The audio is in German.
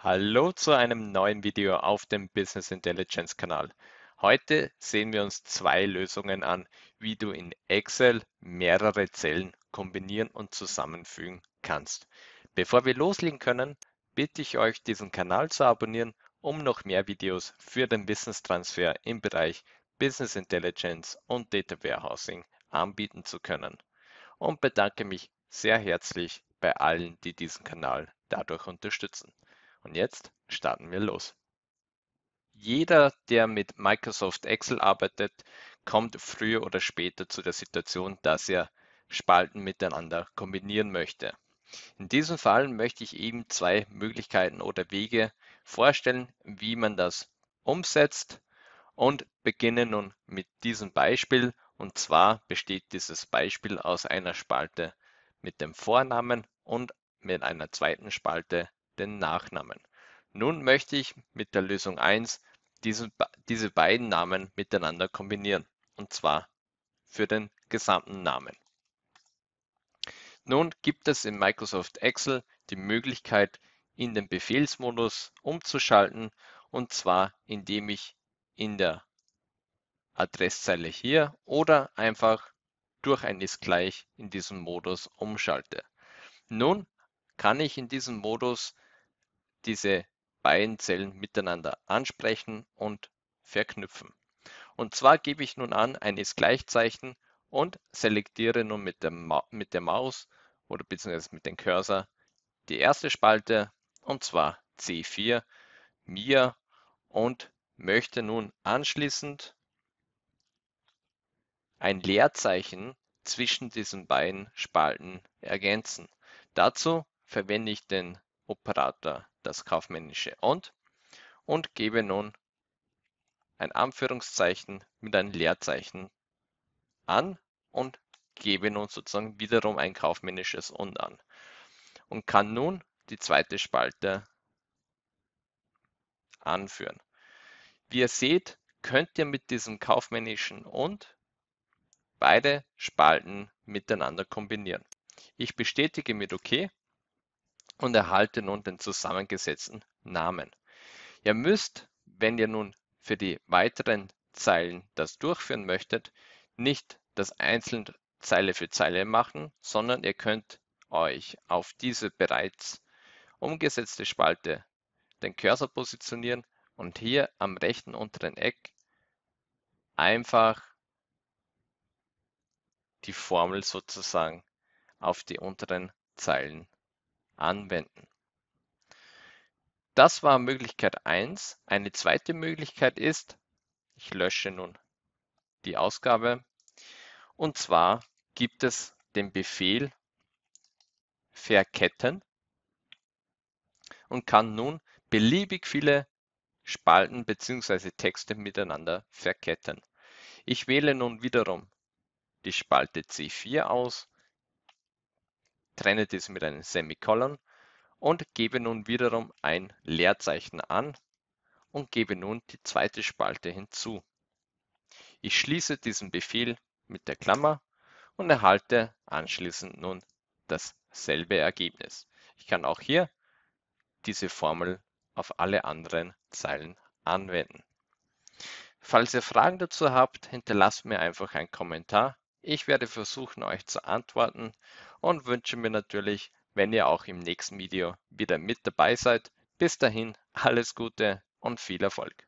Hallo zu einem neuen Video auf dem Business Intelligence Kanal. Heute sehen wir uns zwei Lösungen an, wie du in Excel mehrere Zellen kombinieren und zusammenfügen kannst. Bevor wir loslegen können, bitte ich euch, diesen Kanal zu abonnieren, um noch mehr Videos für den Wissenstransfer im Bereich Business Intelligence und Data Warehousing anbieten zu können. Und bedanke mich sehr herzlich bei allen, die diesen Kanal dadurch unterstützen. Und jetzt starten wir los. Jeder, der mit Microsoft Excel arbeitet, kommt früher oder später zu der Situation, dass er Spalten miteinander kombinieren möchte. In diesem Fall möchte ich eben zwei Möglichkeiten oder Wege vorstellen, wie man das umsetzt und beginne nun mit diesem Beispiel. Und zwar besteht dieses Beispiel aus einer Spalte mit dem Vornamen und mit einer zweiten Spalte den Nachnamen. Nun möchte ich mit der Lösung 1 diesen, diese beiden Namen miteinander kombinieren, und zwar für den gesamten Namen. Nun gibt es in Microsoft Excel die Möglichkeit, in den Befehlsmodus umzuschalten, und zwar indem ich in der Adresszeile hier oder einfach durch ein ist gleich in diesem Modus umschalte. Nun kann ich in diesem Modus diese beiden Zellen miteinander ansprechen und verknüpfen. Und zwar gebe ich nun an eines Gleichzeichen und selektiere nun mit der, Ma mit der Maus oder beziehungsweise mit dem Cursor die erste Spalte und zwar C4 mir und möchte nun anschließend ein Leerzeichen zwischen diesen beiden Spalten ergänzen. Dazu verwende ich den Operator das kaufmännische „und“ und gebe nun ein Anführungszeichen mit einem Leerzeichen an und gebe nun sozusagen wiederum ein kaufmännisches und an und kann nun die zweite Spalte anführen. Wie ihr seht, könnt ihr mit diesem kaufmännischen und beide Spalten miteinander kombinieren. Ich bestätige mit OK und erhalte nun den zusammengesetzten Namen. Ihr müsst, wenn ihr nun für die weiteren Zeilen das durchführen möchtet, nicht das einzeln Zeile für Zeile machen, sondern ihr könnt euch auf diese bereits umgesetzte Spalte den Cursor positionieren und hier am rechten unteren Eck einfach die Formel sozusagen auf die unteren Zeilen anwenden. Das war Möglichkeit 1. Eine zweite Möglichkeit ist, ich lösche nun die Ausgabe. Und zwar gibt es den Befehl verketten und kann nun beliebig viele Spalten bzw. Texte miteinander verketten. Ich wähle nun wiederum die Spalte C4 aus trenne dies mit einem Semikolon und gebe nun wiederum ein Leerzeichen an und gebe nun die zweite Spalte hinzu. Ich schließe diesen Befehl mit der Klammer und erhalte anschließend nun dasselbe Ergebnis. Ich kann auch hier diese Formel auf alle anderen Zeilen anwenden. Falls ihr Fragen dazu habt, hinterlasst mir einfach einen Kommentar. Ich werde versuchen, euch zu antworten und wünsche mir natürlich, wenn ihr auch im nächsten Video wieder mit dabei seid. Bis dahin alles Gute und viel Erfolg.